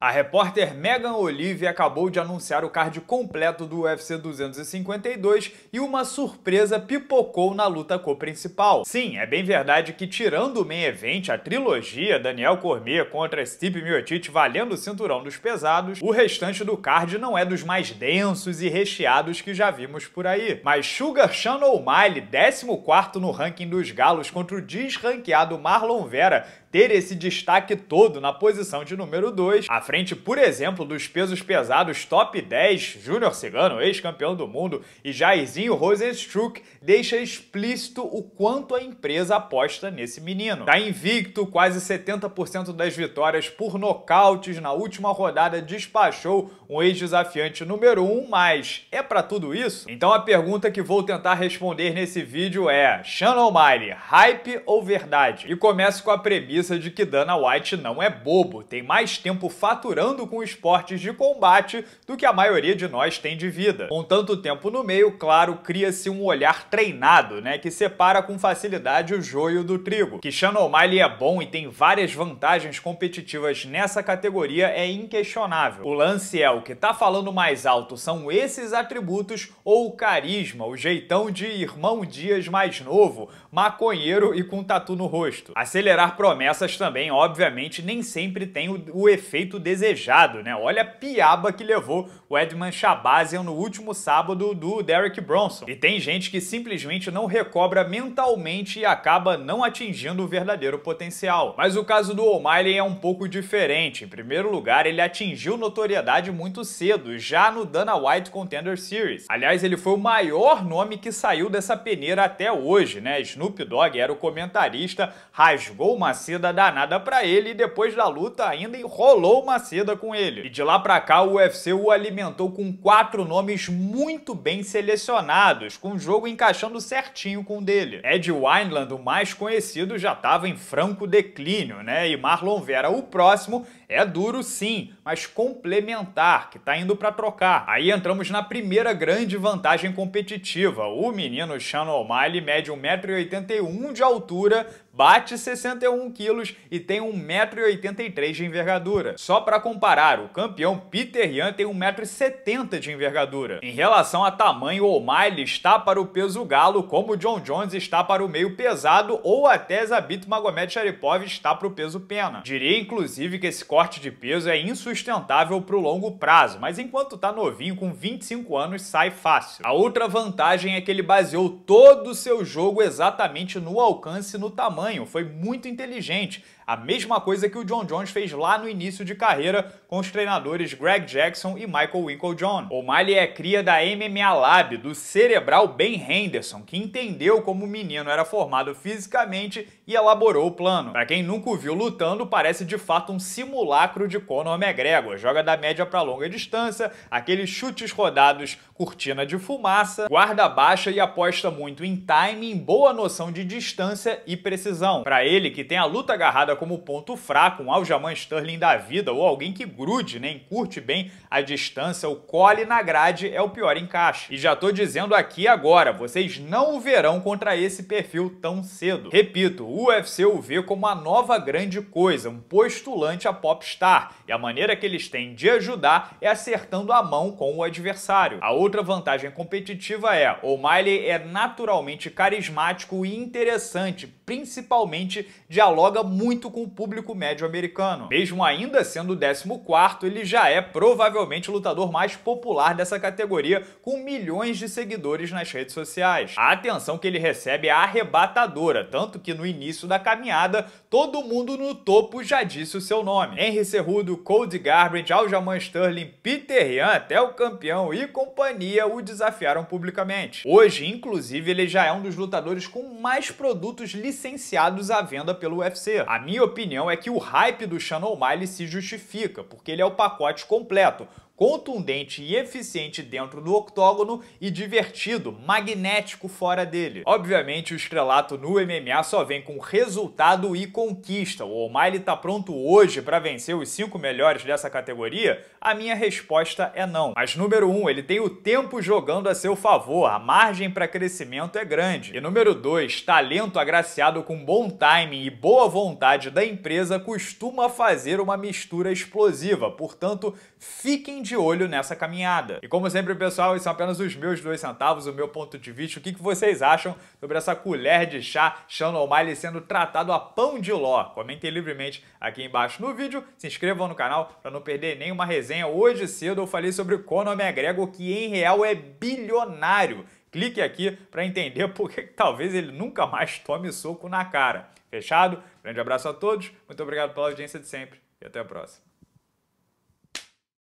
A repórter Megan Olive acabou de anunciar o card completo do UFC 252 e uma surpresa pipocou na luta co-principal. Sim, é bem verdade que tirando o main event, a trilogia Daniel Cormier contra Steve Miocic valendo o cinturão dos pesados, o restante do card não é dos mais densos e recheados que já vimos por aí. Mas Sugar Sean O'Malley, 14º no ranking dos galos contra o desranqueado Marlon Vera, ter esse destaque todo na posição de número 2, frente, por exemplo, dos pesos pesados top 10, Júnior Cigano, ex-campeão do mundo, e Jairzinho Rosenstruck, deixa explícito o quanto a empresa aposta nesse menino. Tá invicto, quase 70% das vitórias por nocautes na última rodada despachou um ex-desafiante número 1, um, mas é para tudo isso? Então a pergunta que vou tentar responder nesse vídeo é: Shannon O'Malley, hype ou verdade? E começo com a premissa de que Dana White não é bobo, tem mais tempo faturado maturando com esportes de combate do que a maioria de nós tem de vida. Com tanto tempo no meio, claro, cria-se um olhar treinado, né, que separa com facilidade o joio do trigo. Que Sean O'Malley é bom e tem várias vantagens competitivas nessa categoria é inquestionável. O lance é o que tá falando mais alto são esses atributos ou o carisma, o jeitão de irmão Dias mais novo, maconheiro e com tatu no rosto. Acelerar promessas também, obviamente, nem sempre tem o, o efeito desejado, né? Olha a piaba que levou o Edman Shabazian no último sábado do Derek Bronson. E tem gente que simplesmente não recobra mentalmente e acaba não atingindo o verdadeiro potencial. Mas o caso do O'Malley é um pouco diferente. Em primeiro lugar, ele atingiu notoriedade muito cedo, já no Dana White Contender Series. Aliás, ele foi o maior nome que saiu dessa peneira até hoje, né? Snoop Dogg era o comentarista, rasgou uma seda danada para ele e depois da luta ainda enrolou uma Maceda com ele. E de lá pra cá, o UFC o alimentou com quatro nomes muito bem selecionados, com o jogo encaixando certinho com o dele. Ed Wineland, o mais conhecido, já estava em franco declínio, né? E Marlon Vera, o próximo, é duro sim, mas complementar, que tá indo para trocar. Aí entramos na primeira grande vantagem competitiva. O menino Shannon O'Malley mede 1,81m de altura, bate 61 quilos e tem 1,83m de envergadura. Só para comparar, o campeão Peter Yan tem 1,70m de envergadura. Em relação a tamanho, o ele está para o peso galo, como o John Jones está para o meio pesado ou até Zabit Magomed Sharipov está para o peso pena. Diria inclusive que esse corte de peso é insustentável para o longo prazo, mas enquanto tá novinho com 25 anos sai fácil. A outra vantagem é que ele baseou todo o seu jogo exatamente no alcance e no tamanho tamanho, foi muito inteligente. A mesma coisa que o John Jones fez lá no início de carreira com os treinadores Greg Jackson e Michael O Miley é cria da MMA Lab, do cerebral Ben Henderson, que entendeu como o menino era formado fisicamente e elaborou o plano. Para quem nunca o viu lutando, parece de fato um simulacro de Conor McGregor. Joga da média para longa distância, aqueles chutes rodados, cortina de fumaça, guarda baixa e aposta muito em timing, boa noção de distância e precisão decisão. Para ele, que tem a luta agarrada como ponto fraco, um Aljamain Sterling da vida ou alguém que grude, né, curte bem a distância, o cole na grade é o pior encaixe. E já tô dizendo aqui agora, vocês não o verão contra esse perfil tão cedo. Repito, o UFC o vê como uma nova grande coisa, um postulante a popstar, e a maneira que eles têm de ajudar é acertando a mão com o adversário. A outra vantagem competitiva é, o Miley é naturalmente carismático e interessante, principalmente principalmente dialoga muito com o público médio americano. Mesmo ainda sendo o 14º, ele já é provavelmente o lutador mais popular dessa categoria, com milhões de seguidores nas redes sociais. A atenção que ele recebe é arrebatadora, tanto que no início da caminhada, todo mundo no topo já disse o seu nome. Henry Cerrudo, Cody Garbrandt, Aljamain Sterling, Peter Yan, até o campeão e companhia o desafiaram publicamente. Hoje, inclusive, ele já é um dos lutadores com mais produtos licenciados beneficiados à venda pelo UFC. A minha opinião é que o hype do Shannon Miley se justifica, porque ele é o pacote completo contundente e eficiente dentro do octógono e divertido, magnético fora dele. Obviamente, o estrelato no MMA só vem com resultado e conquista. O O'Malley tá pronto hoje para vencer os cinco melhores dessa categoria? A minha resposta é não. Mas número um, ele tem o tempo jogando a seu favor, a margem para crescimento é grande. E número dois, talento agraciado com bom timing e boa vontade da empresa costuma fazer uma mistura explosiva. Portanto, fiquem de olho nessa caminhada. E como sempre, pessoal, isso são é apenas os meus dois centavos, o meu ponto de vista. O que, vocês acham sobre essa colher de chá Sean O'Malley sendo tratado a pão de ló? Comentem livremente aqui embaixo no vídeo, se inscrevam no canal para não perder nenhuma resenha. Hoje cedo eu falei sobre o Conor McGregor, que em real é bilionário. Clique aqui para entender por que talvez ele nunca mais tome soco na cara. Fechado? Grande abraço a todos, muito obrigado pela audiência de sempre e até a próxima.